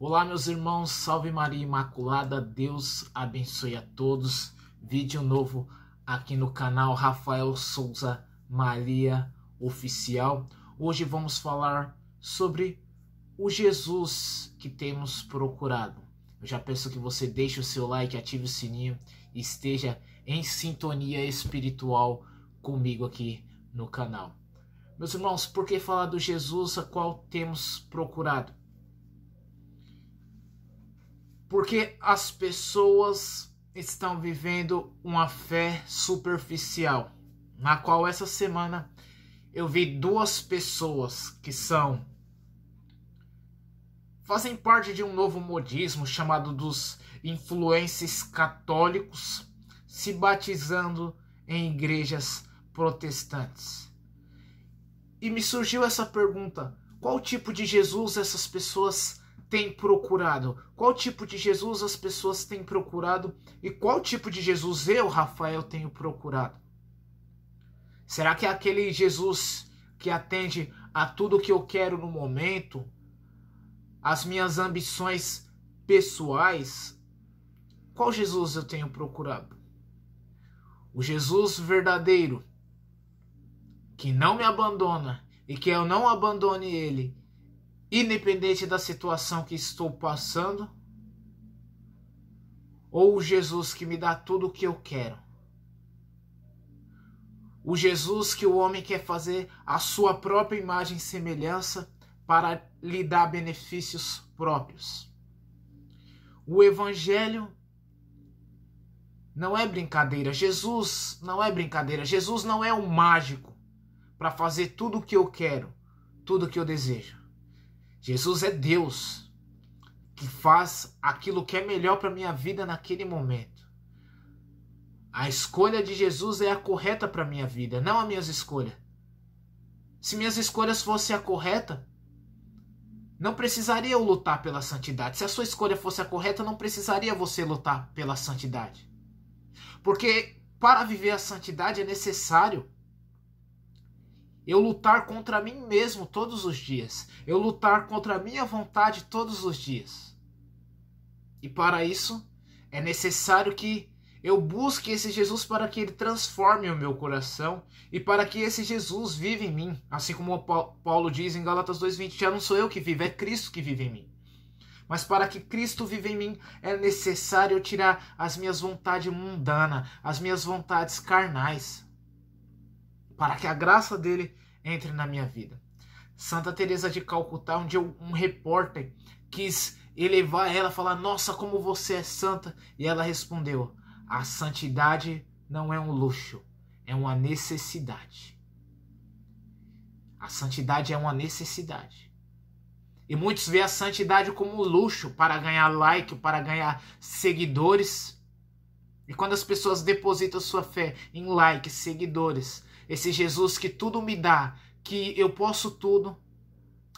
Olá, meus irmãos, salve Maria Imaculada, Deus abençoe a todos. Vídeo novo aqui no canal Rafael Souza Maria Oficial. Hoje vamos falar sobre o Jesus que temos procurado. Eu já peço que você deixe o seu like, ative o sininho e esteja em sintonia espiritual comigo aqui no canal. Meus irmãos, por que falar do Jesus a qual temos procurado? porque as pessoas estão vivendo uma fé superficial, na qual essa semana eu vi duas pessoas que são fazem parte de um novo modismo chamado dos influências católicos se batizando em igrejas protestantes. E me surgiu essa pergunta: qual tipo de Jesus essas pessoas tem procurado? Qual tipo de Jesus as pessoas têm procurado? E qual tipo de Jesus eu, Rafael, tenho procurado? Será que é aquele Jesus que atende a tudo que eu quero no momento? As minhas ambições pessoais? Qual Jesus eu tenho procurado? O Jesus verdadeiro, que não me abandona e que eu não abandone ele independente da situação que estou passando, ou o Jesus que me dá tudo o que eu quero. O Jesus que o homem quer fazer a sua própria imagem e semelhança para lhe dar benefícios próprios. O evangelho não é brincadeira. Jesus não é brincadeira. Jesus não é um mágico para fazer tudo o que eu quero, tudo o que eu desejo. Jesus é Deus que faz aquilo que é melhor para minha vida naquele momento. A escolha de Jesus é a correta para minha vida, não a minhas escolhas. Se minhas escolhas fossem a correta, não precisaria eu lutar pela santidade. Se a sua escolha fosse a correta, não precisaria você lutar pela santidade. Porque para viver a santidade é necessário eu lutar contra mim mesmo todos os dias, eu lutar contra a minha vontade todos os dias. E para isso, é necessário que eu busque esse Jesus para que ele transforme o meu coração e para que esse Jesus viva em mim. Assim como Paulo diz em Galatas 2:20, já não sou eu que vivo, é Cristo que vive em mim. Mas para que Cristo viva em mim, é necessário tirar as minhas vontades mundanas, as minhas vontades carnais para que a graça dele entre na minha vida. Santa Teresa de Calcutá, um dia um repórter quis elevar ela, falar: "Nossa, como você é santa!" E ela respondeu: "A santidade não é um luxo, é uma necessidade." A santidade é uma necessidade. E muitos veem a santidade como um luxo para ganhar like, para ganhar seguidores. E quando as pessoas depositam sua fé em likes, seguidores, esse Jesus que tudo me dá, que eu posso tudo,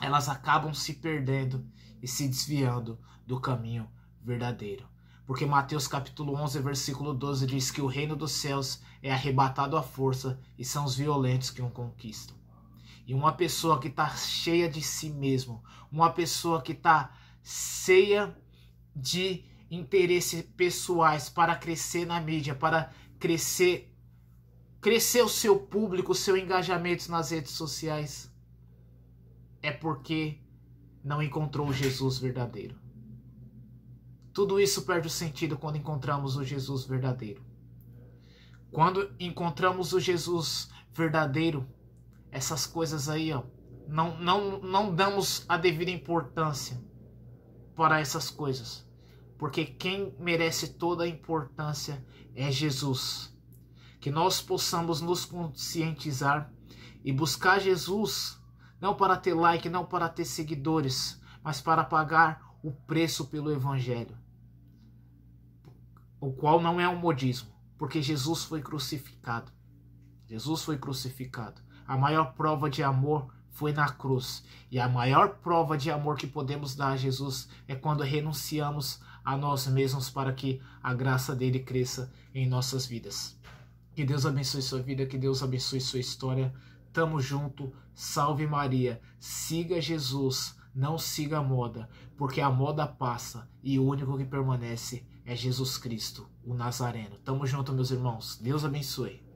elas acabam se perdendo e se desviando do caminho verdadeiro. Porque Mateus capítulo 11, versículo 12 diz que o reino dos céus é arrebatado à força e são os violentos que o conquistam. E uma pessoa que está cheia de si mesmo, uma pessoa que está cheia de interesses pessoais para crescer na mídia, para crescer crescer o seu público, o seu engajamento nas redes sociais, é porque não encontrou o Jesus verdadeiro. Tudo isso perde o sentido quando encontramos o Jesus verdadeiro. Quando encontramos o Jesus verdadeiro, essas coisas aí, ó, não, não, não damos a devida importância para essas coisas. Porque quem merece toda a importância é Jesus que nós possamos nos conscientizar e buscar Jesus, não para ter like, não para ter seguidores, mas para pagar o preço pelo Evangelho, o qual não é um modismo, porque Jesus foi crucificado. Jesus foi crucificado. A maior prova de amor foi na cruz. E a maior prova de amor que podemos dar a Jesus é quando renunciamos a nós mesmos para que a graça dele cresça em nossas vidas. Que Deus abençoe sua vida, que Deus abençoe sua história. Tamo junto. Salve Maria. Siga Jesus, não siga a moda, porque a moda passa e o único que permanece é Jesus Cristo, o Nazareno. Tamo junto, meus irmãos. Deus abençoe.